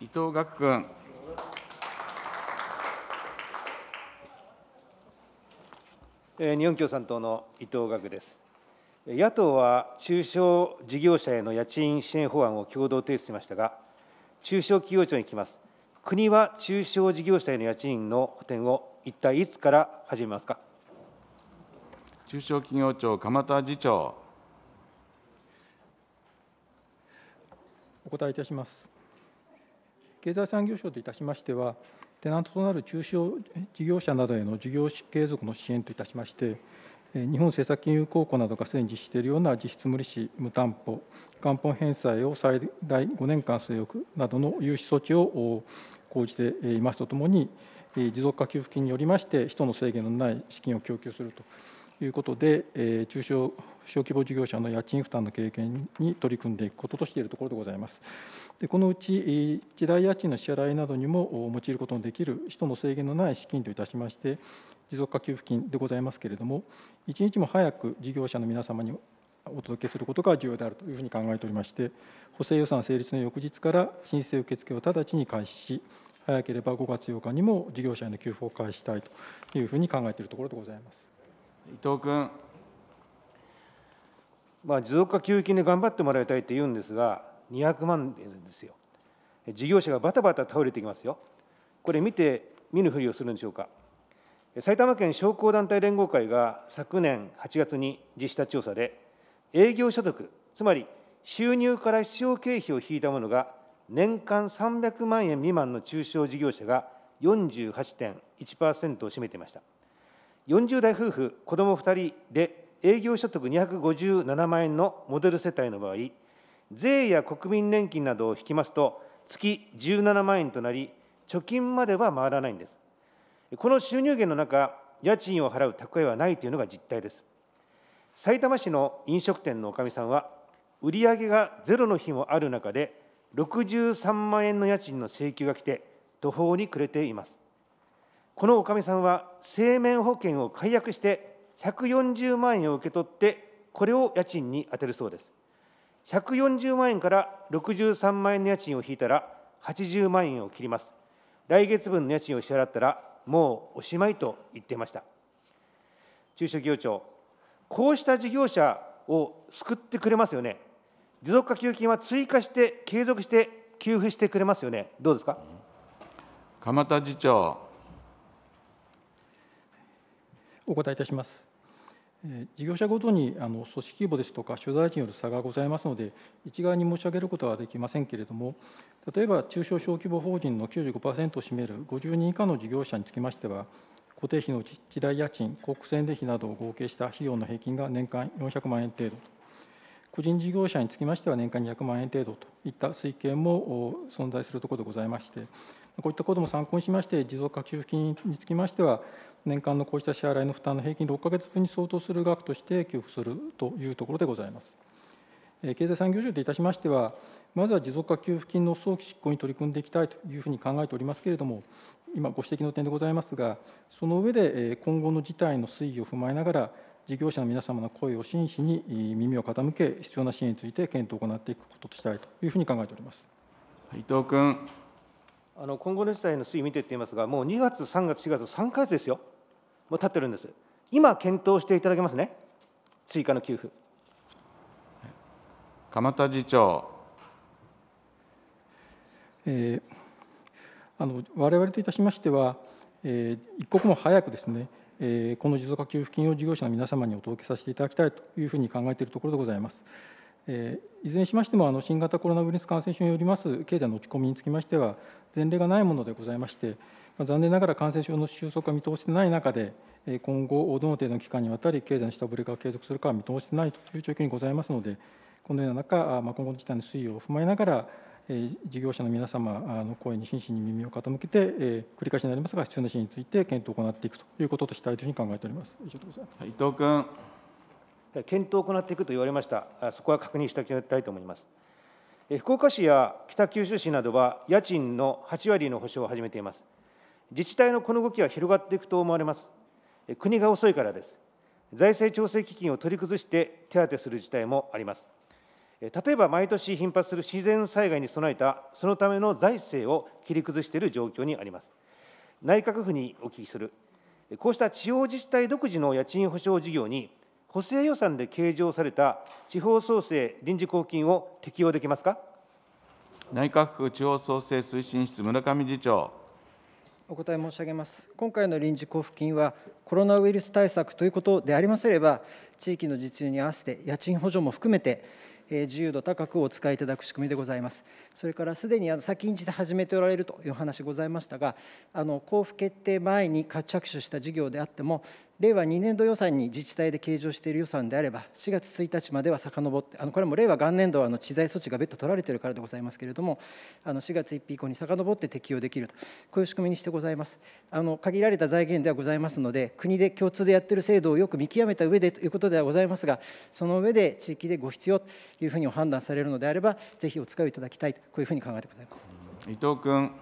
伊藤岳君。日本共産党の伊藤岳です。野党は中小事業者への家賃支援法案を共同提出しましたが、中小企業庁に聞きます。国は中小事業者への家賃の補填を一体いつから始めますか。中小企業庁鎌田次長。お答えいたします。経済産業省といたしましては、テナントとなる中小事業者などへの事業継続の支援といたしまして、日本政策金融公庫などが既に実施しているような実質無利子・無担保、元本返済を最大5年間据え置くなどの融資措置を講じていますとともに、持続化給付金によりまして、使途の制限のない資金を供給すると。いうことで、えー、中小小規模事業者の家賃負担の軽減に取り組んでいくこととしているところでございます。でこのうち、時代家賃の支払いなどにも用いることのできる、使途の制限のない資金といたしまして、持続化給付金でございますけれども、一日も早く事業者の皆様にお届けすることが重要であるというふうに考えておりまして、補正予算成立の翌日から申請受付を直ちに開始し、早ければ5月8日にも事業者への給付を開始したいというふうに考えているところでございます。伊藤君。まあ、持続化給付金で頑張ってもらいたいって言うんですが、200万円ですよ。事業者がバタバタ倒れてきますよ。これ見て見ぬふりをするんでしょうか。埼玉県商工団体連合会が昨年8月に実施した調査で、営業所得、つまり収入から必要経費を引いたものが、年間300万円未満の中小事業者が48.1%を占めていました。40代夫婦、子ども2人で営業所得257万円のモデル世帯の場合、税や国民年金などを引きますと、月17万円となり、貯金までは回らないんです。この収入源の中、家賃を払う蓄えはないというのが実態です。さいたま市の飲食店のおかみさんは、売り上げがゼロの日もある中で、63万円の家賃の請求が来て、途方に暮れています。このおかみさんは生命保険を解約して140万円を受け取ってこれを家賃に充てるそうです140万円から63万円の家賃を引いたら80万円を切ります来月分の家賃を支払ったらもうおしまいと言ってました中小企業庁こうした事業者を救ってくれますよね持続化給付金は追加して継続して給付してくれますよねどうですか鎌田次長お答えいたします。事業者ごとにあの組織規模ですとか所在地による差がございますので、一概に申し上げることはできませんけれども、例えば中小小規模法人の95%を占める50人以下の事業者につきましては、固定費の地代家賃、国庫宣伝費などを合計した費用の平均が年間400万円程度と、個人事業者につきましては年間200万円程度といった推計も存在するところでございまして、こういったことも参考にしまして、持続化給付金につきましては、年間のこうした支払いの負担の平均6か月分に相当する額として給付するというところでございます。経済産業省といたしましては、まずは持続化給付金の早期執行に取り組んでいきたいというふうに考えておりますけれども、今、ご指摘の点でございますが、その上で、今後の事態の推移を踏まえながら、事業者の皆様の声を真摯に耳を傾け、必要な支援について検討を行っていくこととしたいというふうに考えております。伊藤君あの今後の事態の推移見ていっていますが、もう2月、3月、4月、3か月ですよ。もう立ってるんです今検討していただけますね追加の給付鎌田次長、えー、あの我々といたしましては、えー、一刻も早くですね、えー、この持続化給付金を事業者の皆様にお届けさせていただきたいというふうに考えているところでございます。えいずれにしましてもあの新型コロナウイルス感染症によります経済の落ち込みにつきましては前例がないものでございまして、ま残念ながら感染症の収束が見通してない中で今後どの程度の期間にわたり経済の下振れが継続するかは見通してないという状況にございますのでこのような中、ま今後の事態の推移を踏まえながら事業者の皆様の声に真摯に耳を傾けて、え繰り返しになりますが、必要な支援について検討を行っていくということとしたいというふうに考えております。以上でございます、はい、伊藤君検討を行っていくと言われました、そこは確認していただきたいと思います。福岡市や北九州市などは、家賃の8割の保証を始めています。自治体のこの動きは広がっていくと思われます。国が遅いからです。財政調整基金を取り崩して手当てする自治体もあります。例えば、毎年頻発する自然災害に備えた、そのための財政を切り崩している状況にあります。内閣府にお聞きする、こうした地方自治体独自の家賃保証事業に、補正予算で計上された地方創生臨時交付金を適用できますか内閣府地方創生推進室、村上次長。お答え申し上げます。今回の臨時交付金は、コロナウイルス対策ということでありませれば、地域の実情に合わせて家賃補助も含めて、自由度高くお使いいただく仕組みでございます。それからすでに先んじて始めておられるという話ございましたが、あの交付決定前に着手した事業であっても、令和2年度予算に自治体で計上している予算であれば4月1日までは遡ってあのこれも令和元年度はあの知財措置が別途取られているからでございますけれどもあの4月1日以降に遡って適用できるとこういう仕組みにしてございますあの限られた財源ではございますので国で共通でやっている制度をよく見極めた上でということではございますがその上で地域でご必要というふうに判断されるのであればぜひお使いいただきたいとこういうふうに考えてございます伊藤君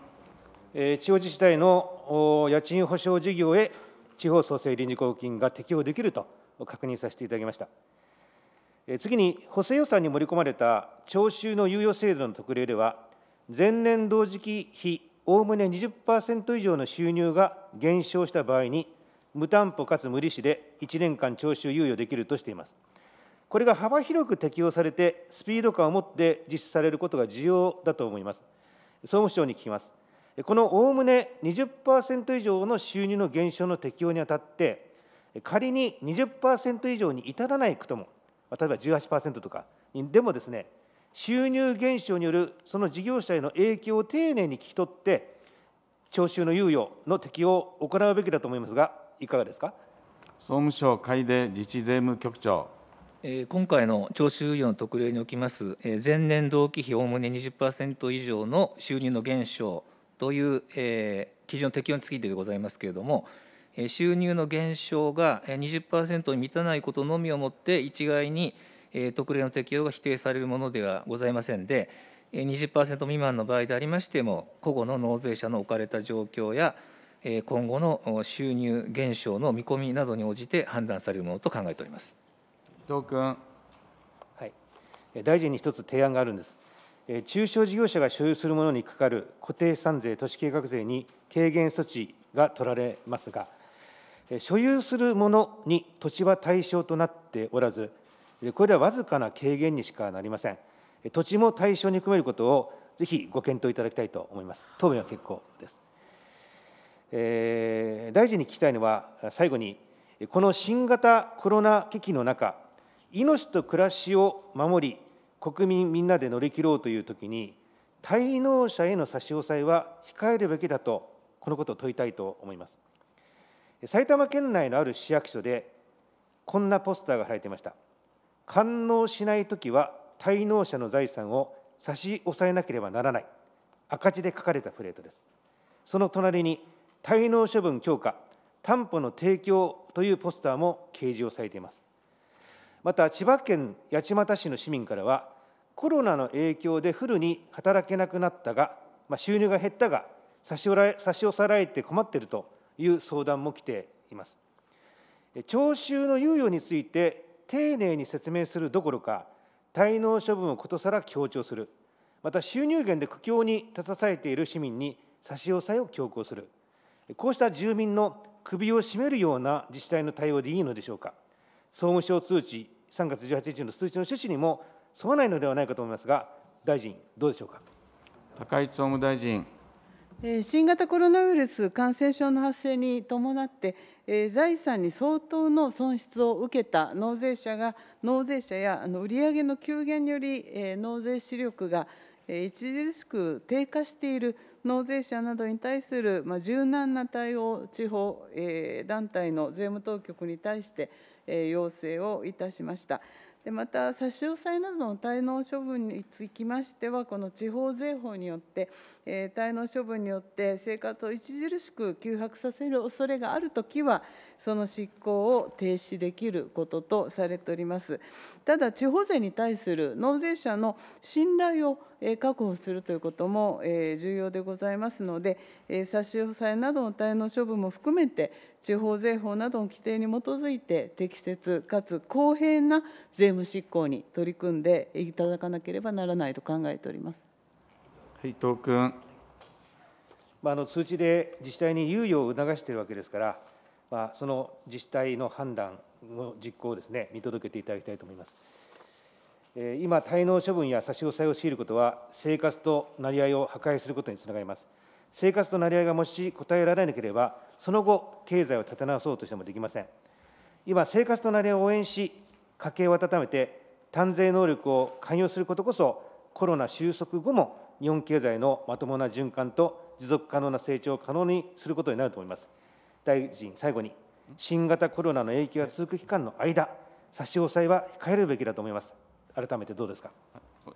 地方自治体の家賃保証事業へ地方創生臨時交付金が適用できると確認させていただきました。次に、補正予算に盛り込まれた徴収の猶予制度の特例では、前年同時期比おおむね20%以上の収入が減少した場合に、無担保かつ無利子で1年間徴収猶予できるとしています。これが幅広く適用されて、スピード感を持って実施されることが重要だと思います。総務省に聞きます。このおおむね20%以上の収入の減少の適用にあたって、仮に20%以上に至らないことも、例えば18%とかでもですね、収入減少によるその事業者への影響を丁寧に聞き取って、徴収の猶予の適用を行うべきだと思いますが、いかがですか総務省海出自治税務局長。今回の徴収猶予の特例におきます、前年同期比おおむね20%以上の収入の減少、という、えー、基準の適用についてでございますけれども、え収入の減少が20%に満たないことのみをもって一概に、え特例の適用が否定されるものではございませんで、20%未満の場合でありましても、個々の納税者の置かれた状況や、今後の収入減少の見込みなどに応じて判断されるものと考えております。伊藤君。はい、大臣に一つ提案があるんです。中小事業者が所有するものにかかる固定資産税、都市計画税に軽減措置が取られますが、所有するものに土地は対象となっておらず、これは僅かな軽減にしかなりません。土地も対象に含めることをぜひご検討いただきたいと思います。答弁は結構です。えー、大臣に聞きたいのは、最後に、この新型コロナ危機の中、命と暮らしを守り、国民みんなで乗り切ろうというときに、滞納者への差し押さえは控えるべきだと、このことを問いたいと思います。埼玉県内のある市役所で、こんなポスターが貼られていました。完納しないときは、滞納者の財産を差し押さえなければならない、赤字で書かれたプレートです。その隣に、滞納処分強化、担保の提供というポスターも掲示をされています。また、千葉県八街市の市民からは、コロナの影響でフルに働けなくなったが、まあ、収入が減ったが差し押さえて困っているという相談も来ています。徴収の猶予について丁寧に説明するどころか滞納処分をことさら強調するまた収入源で苦境に立たされている市民に差し押さえを強行するこうした住民の首を絞めるような自治体の対応でいいのでしょうか総務省通知3月18日の通知の趣旨にも沿わないのではないかと思いますが、大臣、どうでしょうか。高市総務大臣。新型コロナウイルス感染症の発生に伴って、財産に相当の損失を受けた納税者が、納税者や売上の急減により、納税視力が著しく低下している納税者などに対する柔軟な対応、地方団体の税務当局に対して要請をいたしました。でまた差し押さえなどの滞納処分につきましてはこの地方税法によって、えー、滞納処分によって生活を著しく窮迫させる恐れがあるときはその執行を停止できることとされておりますただ地方税に対する納税者の信頼を確保するということも重要でございますので、差し押さえなどの対の処分も含めて、地方税法などの規定に基づいて、適切かつ公平な税務執行に取り組んでいただかなければならないと考えております。伊藤君。まあ、あの通知で自治体に猶予を促しているわけですから、まあ、その自治体の判断の実行をです、ね、見届けていただきたいと思います。今、滞納処分や差し押さえを強いることは、生活となり合いを破壊することにつながります。生活となり合いがもし答えられなければ、その後、経済を立て直そうとしてもできません。今、生活となり合いを応援し、家計を温めて、単税能力を寛容することこそ、コロナ収束後も日本経済のまともな循環と持続可能な成長を可能にすることになると思います。大臣、最後に、新型コロナの影響が続く期間の間、差し押さえは控えるべきだと思います。改めてどうですか。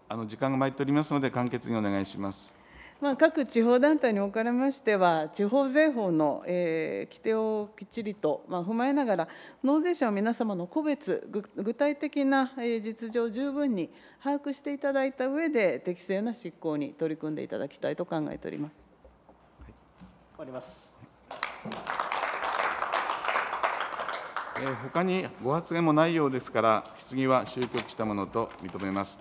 あの時間が参っておりますので、簡潔にお願いします。まあ、各地方団体におかれましては、地方税法の、えー、規定をきっちりと、まあ、踏まえながら、納税者の皆様の個別、具体的な、えー、実情を十分に把握していただいた上で、適正な執行に取り組んでいただきたいと考えております。はい、終わります。他にご発言もないようですから、質疑は終局したものと認めます。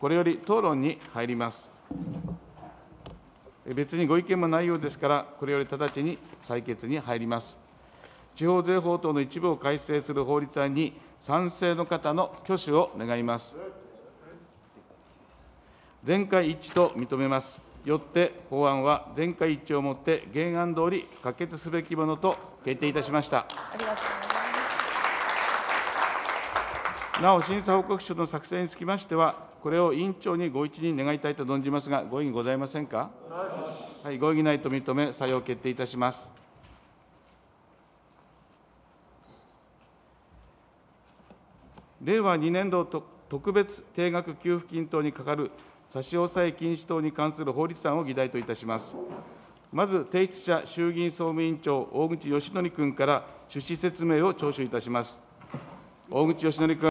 これより討論に入ります。別にご意見もないようですから、これより直ちに採決に入ります。地方税法等の一部を改正する法律案に賛成の方の挙手を願います。全会一致と認めます。よって法案は全会一致をもって原案通り可決すべきものと決定いたしました。ありがとうなお、審査報告書の作成につきましては、これを委員長にご一任願いたいと存じますが、ご異議ございませんか。はい、ご異議ないと認め、採用決定いたします。令和2年度特別定額給付金等にかかる差し押さえ禁止等に関する法律案を議題といたします。まず、提出者衆議院総務委員長、大口義則君から趣旨説明を聴取いたします。大口義則君。